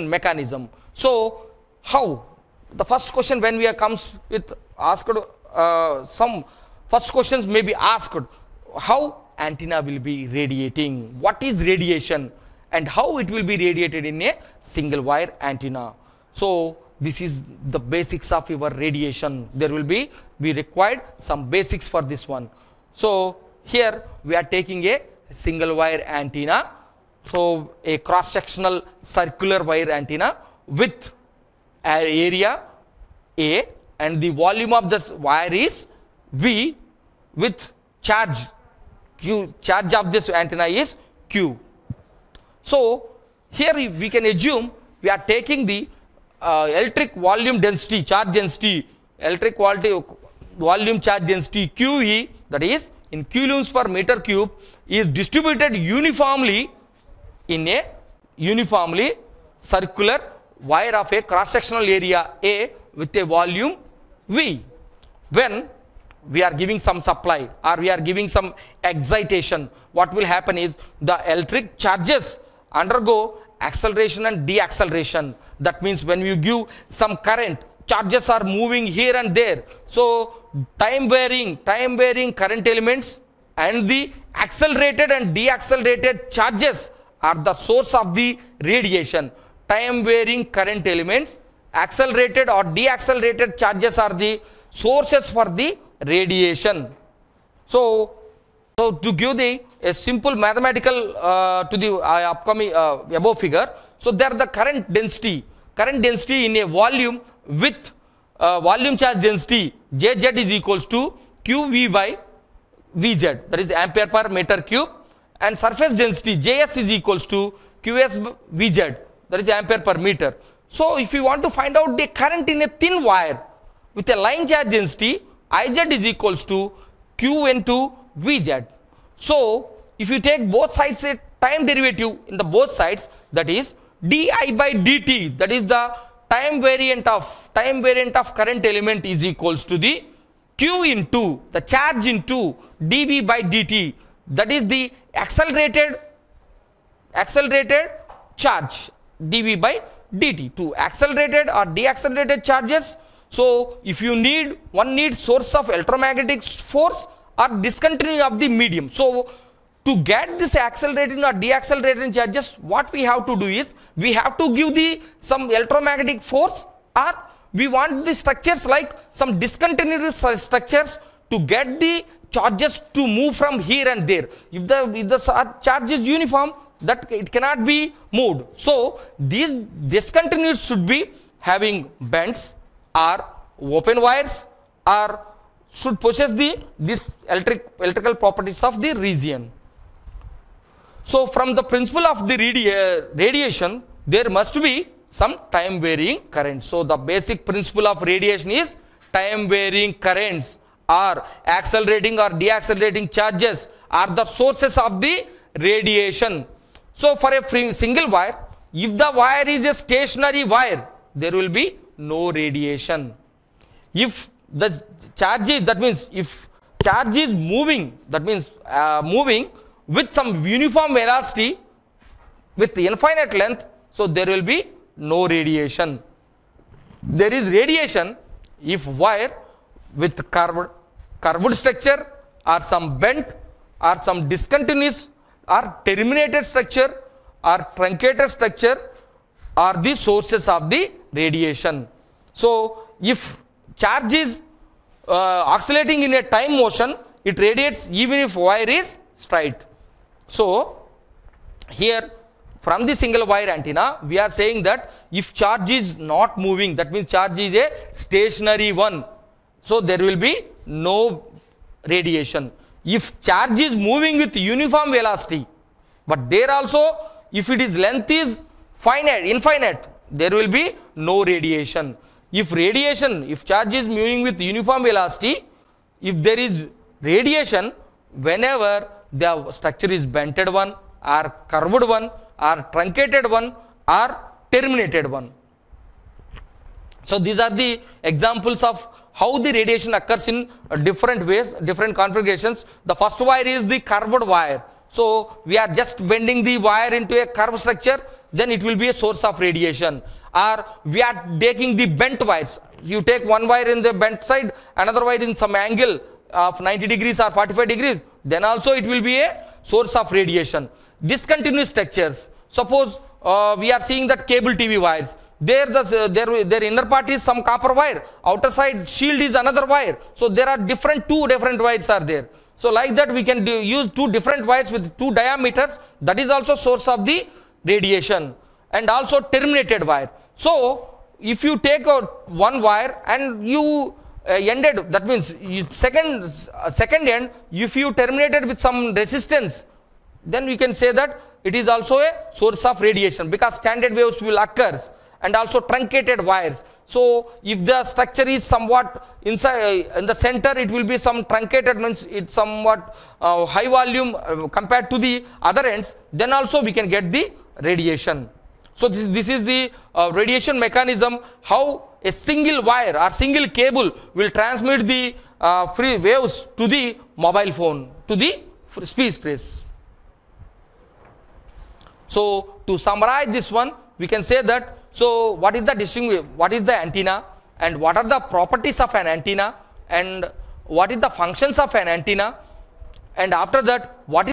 mechanism. So how? The first question when we are comes with asked uh, some first questions may be asked how antenna will be radiating, what is radiation and how it will be radiated in a single wire antenna. So this is the basics of your radiation. There will be we required some basics for this one. So here we are taking a single wire antenna so, a cross sectional circular wire antenna with area A and the volume of this wire is V with charge Q charge of this antenna is Q. So, here we can assume we are taking the uh, electric volume density charge density electric volume charge density QE that is in coulombs per meter cube is distributed uniformly in a uniformly circular wire of a cross-sectional area A with a volume V. When we are giving some supply or we are giving some excitation, what will happen is the electric charges undergo acceleration and deacceleration. That means when you give some current, charges are moving here and there. So time varying, time varying current elements and the accelerated and deaccelerated charges are the source of the radiation. Time varying current elements, accelerated or deaccelerated charges are the sources for the radiation. So, so to give the a simple mathematical uh, to the uh, upcoming uh, above figure, so there the current density, current density in a volume with uh, volume charge density Jz is equals to Qv by Vz that is ampere per meter cube and surface density Js is equals to Qs Vz that is ampere per meter. So if you want to find out the current in a thin wire with a line charge density Iz is equals to Q into Vz. So if you take both sides a time derivative in the both sides that is di by dt that is the time variant of time variant of current element is equals to the q into the charge into dv by dt that is the accelerated accelerated charge dv by dt to accelerated or deaccelerated charges so if you need one needs source of electromagnetic force or discontinuity of the medium so to get this accelerating or deaccelerating charges what we have to do is we have to give the some electromagnetic force or we want the structures like some discontinuous structures to get the charges to move from here and there. If the, if the charge is uniform, that it cannot be moved. So, these discontinuities should be having bends or open wires or should possess the this electric, electrical properties of the region. So, from the principle of the radi uh, radiation, there must be some time varying current. So, the basic principle of radiation is time varying currents or accelerating or deaccelerating charges are the sources of the radiation. So for a single wire, if the wire is a stationary wire, there will be no radiation. If the charge is, that means if charge is moving, that means uh, moving with some uniform velocity with infinite length, so there will be no radiation. There is radiation if wire with curved curved structure or some bent or some discontinuous or terminated structure or truncated structure are the sources of the radiation. So, if charge is uh, oscillating in a time motion, it radiates even if wire is straight. So, here from the single wire antenna, we are saying that if charge is not moving, that means charge is a stationary one. So, there will be no radiation. If charge is moving with uniform velocity, but there also if it is length is finite, infinite, there will be no radiation. If radiation, if charge is moving with uniform velocity, if there is radiation, whenever the structure is bented one or curved one or truncated one or terminated one. So these are the examples of how the radiation occurs in different ways, different configurations. The first wire is the curved wire. So we are just bending the wire into a curved structure, then it will be a source of radiation. Or we are taking the bent wires. You take one wire in the bent side, another wire in some angle of 90 degrees or 45 degrees, then also it will be a source of radiation. Discontinuous structures. Suppose uh, we are seeing that cable TV wires there the uh, their their inner part is some copper wire outer side shield is another wire so there are different two different wires are there so like that we can do, use two different wires with two diameters that is also source of the radiation and also terminated wire so if you take out one wire and you uh, ended that means second uh, second end if you terminated with some resistance then we can say that it is also a source of radiation because standard waves will occurs and also truncated wires. So if the structure is somewhat inside uh, in the center, it will be some truncated means it's somewhat uh, high volume uh, compared to the other ends. Then also we can get the radiation. So this, this is the uh, radiation mechanism how a single wire or single cable will transmit the uh, free waves to the mobile phone to the space space. So to summarize this one, we can say that so what is the distinguish, what is the antenna and what are the properties of an antenna and what is the functions of an antenna and after that what is